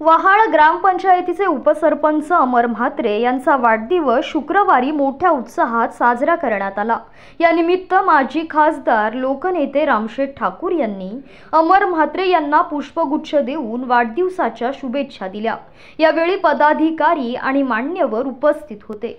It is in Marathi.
वहाळ ग्रामपंचायतीचे उपसरपंच अमर म्हात्रे यांचा वाढदिवस शुक्रवारी मोठ्या उत्साहात साजरा करण्यात आला या माजी खासदार लोकनेते रामशेठ ठाकूर यांनी अमर म्हात्रे यांना पुष्पगुच्छ देऊन वाढदिवसाच्या शुभेच्छा दिल्या यावेळी पदाधिकारी आणि मान्यवर उपस्थित होते